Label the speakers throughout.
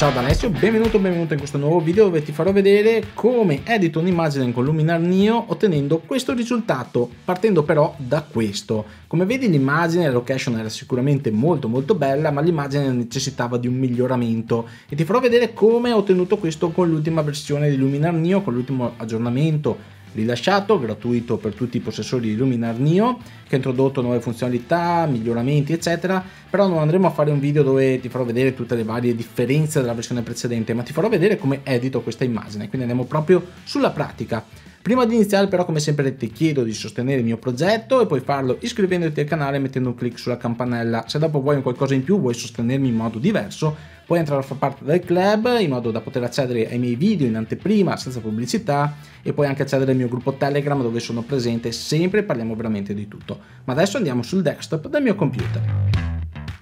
Speaker 1: Ciao da Alessio, benvenuto benvenuto in questo nuovo video dove ti farò vedere come edito un'immagine con Luminar Neo ottenendo questo risultato, partendo però da questo. Come vedi l'immagine, la location era sicuramente molto molto bella, ma l'immagine necessitava di un miglioramento e ti farò vedere come ho ottenuto questo con l'ultima versione di Luminar Neo, con l'ultimo aggiornamento rilasciato, gratuito per tutti i possessori di Luminar Neo, che ha introdotto nuove funzionalità, miglioramenti eccetera, però non andremo a fare un video dove ti farò vedere tutte le varie differenze della versione precedente, ma ti farò vedere come edito questa immagine, quindi andiamo proprio sulla pratica. Prima di iniziare però come sempre ti chiedo di sostenere il mio progetto e puoi farlo iscrivendoti al canale mettendo un clic sulla campanella. Se dopo vuoi un qualcosa in più, vuoi sostenermi in modo diverso, puoi entrare a far parte del club in modo da poter accedere ai miei video in anteprima senza pubblicità e puoi anche accedere al mio gruppo Telegram dove sono presente sempre e parliamo veramente di tutto. Ma adesso andiamo sul desktop del mio computer.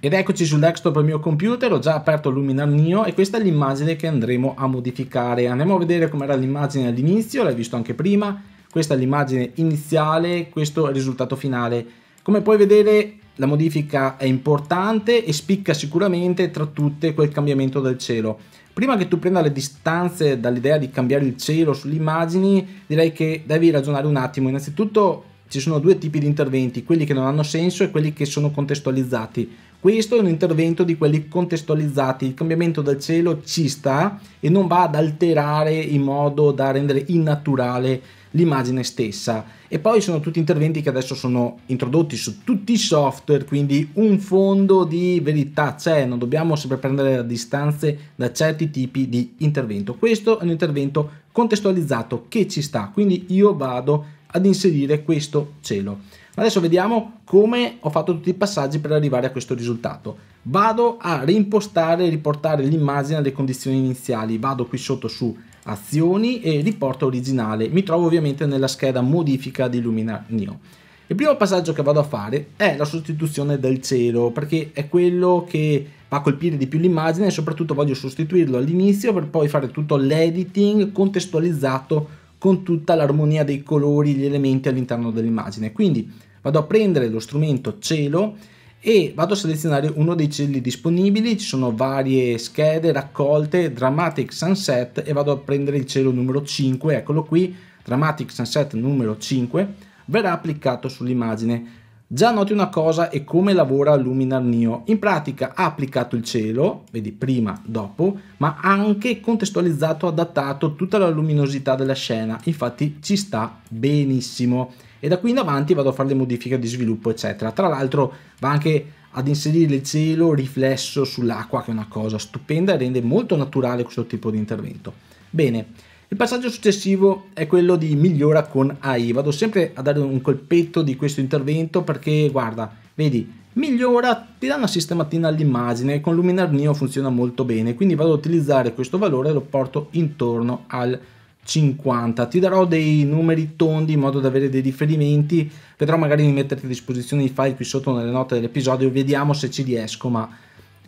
Speaker 1: Ed eccoci sul desktop del mio computer, ho già aperto Luminar Neo e questa è l'immagine che andremo a modificare. Andiamo a vedere com'era l'immagine all'inizio, l'hai visto anche prima, questa è l'immagine iniziale, questo è il risultato finale. Come puoi vedere la modifica è importante e spicca sicuramente tra tutte quel cambiamento del cielo. Prima che tu prenda le distanze dall'idea di cambiare il cielo sulle immagini, direi che devi ragionare un attimo. Innanzitutto ci sono due tipi di interventi, quelli che non hanno senso e quelli che sono contestualizzati questo è un intervento di quelli contestualizzati, il cambiamento del cielo ci sta e non va ad alterare in modo da rendere innaturale l'immagine stessa. E poi sono tutti interventi che adesso sono introdotti su tutti i software, quindi un fondo di verità c'è, non dobbiamo sempre prendere distanze da certi tipi di intervento. Questo è un intervento contestualizzato che ci sta, quindi io vado ad inserire questo cielo. Adesso vediamo come ho fatto tutti i passaggi per arrivare a questo risultato. Vado a rimpostare e riportare l'immagine alle condizioni iniziali. Vado qui sotto su azioni e riporto originale. Mi trovo ovviamente nella scheda modifica di Luminar Neo. Il primo passaggio che vado a fare è la sostituzione del cielo, perché è quello che va a colpire di più l'immagine e soprattutto voglio sostituirlo all'inizio per poi fare tutto l'editing contestualizzato con tutta l'armonia dei colori, gli elementi all'interno dell'immagine. Quindi vado a prendere lo strumento cielo e vado a selezionare uno dei cieli disponibili, ci sono varie schede raccolte, Dramatic Sunset e vado a prendere il cielo numero 5, eccolo qui, Dramatic Sunset numero 5, verrà applicato sull'immagine già noti una cosa e come lavora Luminar Neo. In pratica ha applicato il cielo, vedi prima, dopo, ma anche contestualizzato, adattato tutta la luminosità della scena, infatti ci sta benissimo. E da qui in avanti vado a fare le modifiche di sviluppo eccetera. Tra l'altro va anche ad inserire il cielo riflesso sull'acqua che è una cosa stupenda e rende molto naturale questo tipo di intervento. Bene, il passaggio successivo è quello di migliora con AI. Vado sempre a dare un colpetto di questo intervento perché, guarda, vedi, migliora, ti dà una sistematina all'immagine, con Luminar Neo funziona molto bene, quindi vado ad utilizzare questo valore e lo porto intorno al 50. Ti darò dei numeri tondi in modo da avere dei riferimenti, vedrò magari di metterti a disposizione i file qui sotto nelle note dell'episodio, vediamo se ci riesco, ma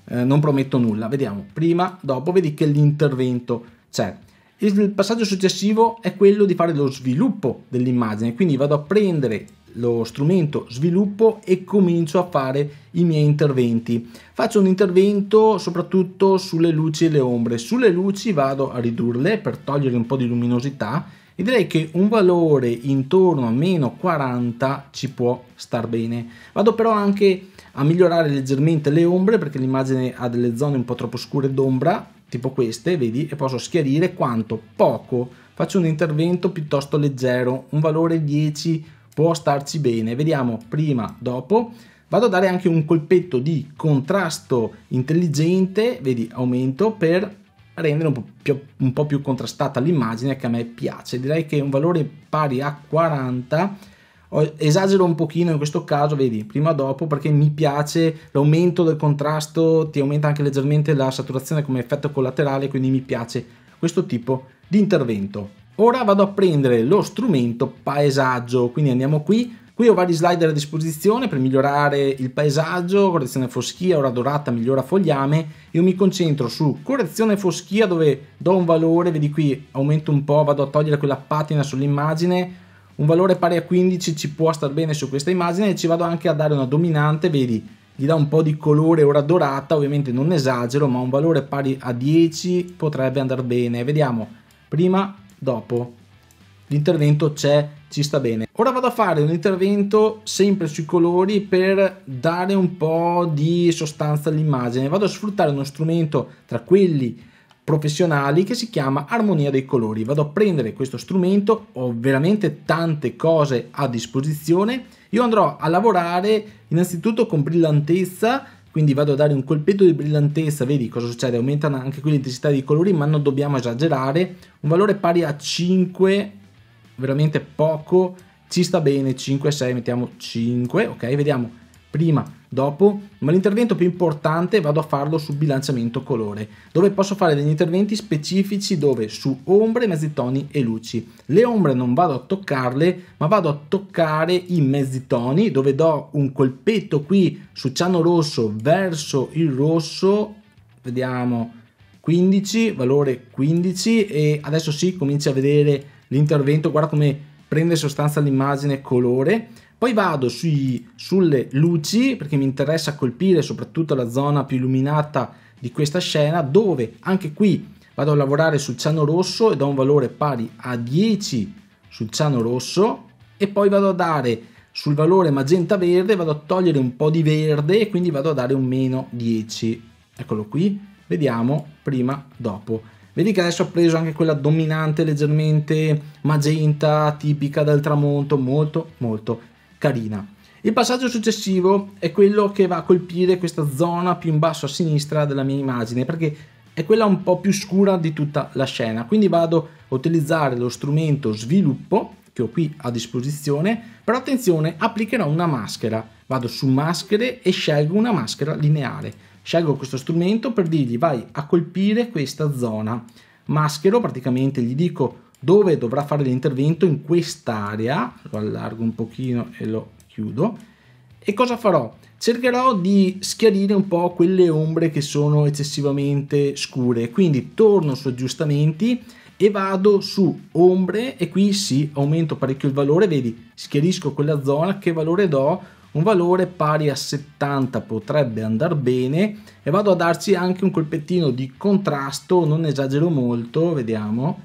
Speaker 1: eh, non prometto nulla. Vediamo, prima, dopo, vedi che l'intervento c'è. Il passaggio successivo è quello di fare lo sviluppo dell'immagine, quindi vado a prendere lo strumento sviluppo e comincio a fare i miei interventi. Faccio un intervento soprattutto sulle luci e le ombre. Sulle luci vado a ridurle per togliere un po' di luminosità e direi che un valore intorno a meno 40 ci può star bene. Vado però anche a migliorare leggermente le ombre perché l'immagine ha delle zone un po' troppo scure d'ombra tipo queste, vedi, e posso schiarire quanto poco. Faccio un intervento piuttosto leggero, un valore 10 può starci bene. Vediamo prima, dopo. Vado a dare anche un colpetto di contrasto intelligente, vedi, aumento per rendere un po, più, un po più contrastata l'immagine che a me piace. Direi che un valore pari a 40 esagero un pochino in questo caso, vedi, prima dopo perché mi piace l'aumento del contrasto, ti aumenta anche leggermente la saturazione come effetto collaterale, quindi mi piace questo tipo di intervento. Ora vado a prendere lo strumento paesaggio, quindi andiamo qui, qui ho vari slider a disposizione per migliorare il paesaggio, correzione foschia, ora dorata, migliora fogliame, io mi concentro su correzione foschia dove do un valore, vedi qui aumento un po', vado a togliere quella patina sull'immagine, un valore pari a 15 ci può star bene su questa immagine e ci vado anche a dare una dominante vedi gli dà un po' di colore ora dorata ovviamente non esagero ma un valore pari a 10 potrebbe andare bene vediamo prima dopo l'intervento c'è ci sta bene ora vado a fare un intervento sempre sui colori per dare un po' di sostanza all'immagine vado a sfruttare uno strumento tra quelli professionali che si chiama Armonia dei colori. Vado a prendere questo strumento, ho veramente tante cose a disposizione. Io andrò a lavorare innanzitutto con brillantezza, quindi vado a dare un colpetto di brillantezza, vedi cosa succede, aumentano anche qui l'intensità dei colori, ma non dobbiamo esagerare. Un valore pari a 5, veramente poco, ci sta bene, 5, 6, mettiamo 5, ok, vediamo prima, dopo, ma l'intervento più importante vado a farlo su bilanciamento colore, dove posso fare degli interventi specifici dove su ombre, mezzi toni e luci. Le ombre non vado a toccarle, ma vado a toccare i mezzi toni, dove do un colpetto qui su ciano rosso verso il rosso, vediamo 15, valore 15 e adesso si sì, comincia a vedere l'intervento, guarda come prende sostanza l'immagine colore, poi vado sui, sulle luci perché mi interessa colpire soprattutto la zona più illuminata di questa scena dove anche qui vado a lavorare sul ciano rosso e do un valore pari a 10 sul ciano rosso e poi vado a dare sul valore magenta verde vado a togliere un po' di verde e quindi vado a dare un meno 10 eccolo qui vediamo prima dopo vedi che adesso ho preso anche quella dominante leggermente magenta tipica del tramonto molto molto carina. Il passaggio successivo è quello che va a colpire questa zona più in basso a sinistra della mia immagine perché è quella un po' più scura di tutta la scena. Quindi vado a utilizzare lo strumento sviluppo che ho qui a disposizione, però attenzione, applicherò una maschera. Vado su maschere e scelgo una maschera lineare. Scelgo questo strumento per dirgli vai a colpire questa zona. Maschero, praticamente gli dico dove dovrà fare l'intervento in quest'area, lo allargo un pochino e lo chiudo, e cosa farò? Cercherò di schiarire un po' quelle ombre che sono eccessivamente scure, quindi torno su aggiustamenti e vado su ombre e qui sì, aumento parecchio il valore, vedi, schiarisco quella zona, che valore do? Un valore pari a 70 potrebbe andare bene e vado a darci anche un colpettino di contrasto, non esagero molto, vediamo,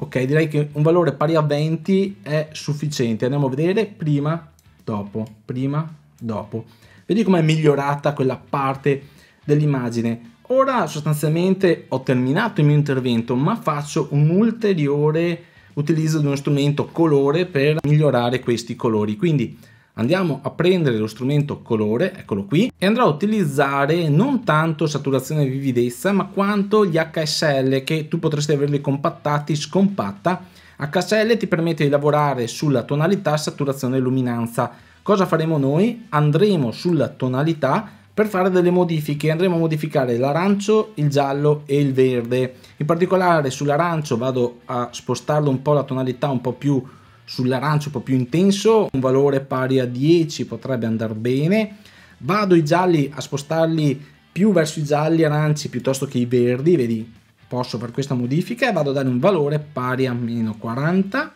Speaker 1: ok direi che un valore pari a 20 è sufficiente andiamo a vedere prima dopo prima dopo vedi com'è migliorata quella parte dell'immagine ora sostanzialmente ho terminato il mio intervento ma faccio un ulteriore utilizzo di uno strumento colore per migliorare questi colori quindi andiamo a prendere lo strumento colore, eccolo qui, e andrò a utilizzare non tanto saturazione e vividezza, ma quanto gli HSL che tu potresti averli compattati, scompatta. HSL ti permette di lavorare sulla tonalità, saturazione e luminanza. Cosa faremo noi? Andremo sulla tonalità per fare delle modifiche andremo a modificare l'arancio, il giallo e il verde in particolare sull'arancio vado a spostarlo un po' la tonalità un po' più Sull'arancio un po' più intenso, un valore pari a 10 potrebbe andare bene. Vado i gialli a spostarli più verso i gialli aranci piuttosto che i verdi, vedi, posso per questa modifica e vado a dare un valore pari a meno 40.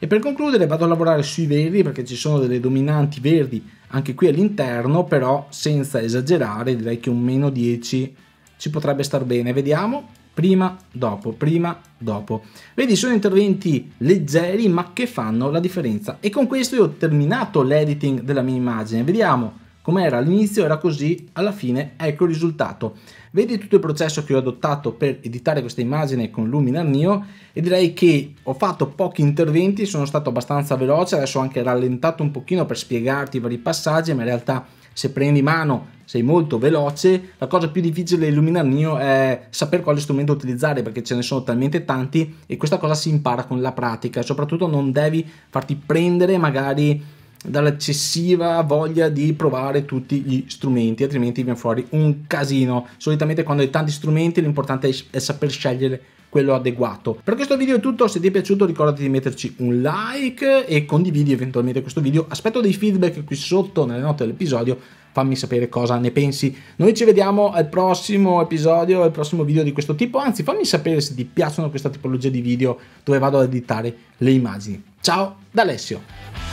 Speaker 1: E per concludere vado a lavorare sui verdi perché ci sono delle dominanti verdi anche qui all'interno, però senza esagerare direi che un meno 10 ci potrebbe star bene. Vediamo, prima, dopo, prima, dopo. Vedi, sono interventi leggeri ma che fanno la differenza. E con questo io ho terminato l'editing della mia immagine. Vediamo com'era all'inizio, era così, alla fine ecco il risultato. Vedi tutto il processo che ho adottato per editare questa immagine con Luminar Neo e direi che ho fatto pochi interventi, sono stato abbastanza veloce, adesso ho anche rallentato un pochino per spiegarti i vari passaggi, ma in realtà se prendi mano sei molto veloce, la cosa più difficile dell'illuminare il è sapere quale strumento utilizzare perché ce ne sono talmente tanti e questa cosa si impara con la pratica, soprattutto non devi farti prendere magari dall'eccessiva voglia di provare tutti gli strumenti, altrimenti viene fuori un casino. Solitamente quando hai tanti strumenti l'importante è saper scegliere quello adeguato. Per questo video è tutto, se ti è piaciuto ricordati di metterci un like e condividi eventualmente questo video. Aspetto dei feedback qui sotto nelle note dell'episodio, fammi sapere cosa ne pensi. Noi ci vediamo al prossimo episodio, al prossimo video di questo tipo, anzi fammi sapere se ti piacciono questa tipologia di video dove vado ad editare le immagini. Ciao da Alessio!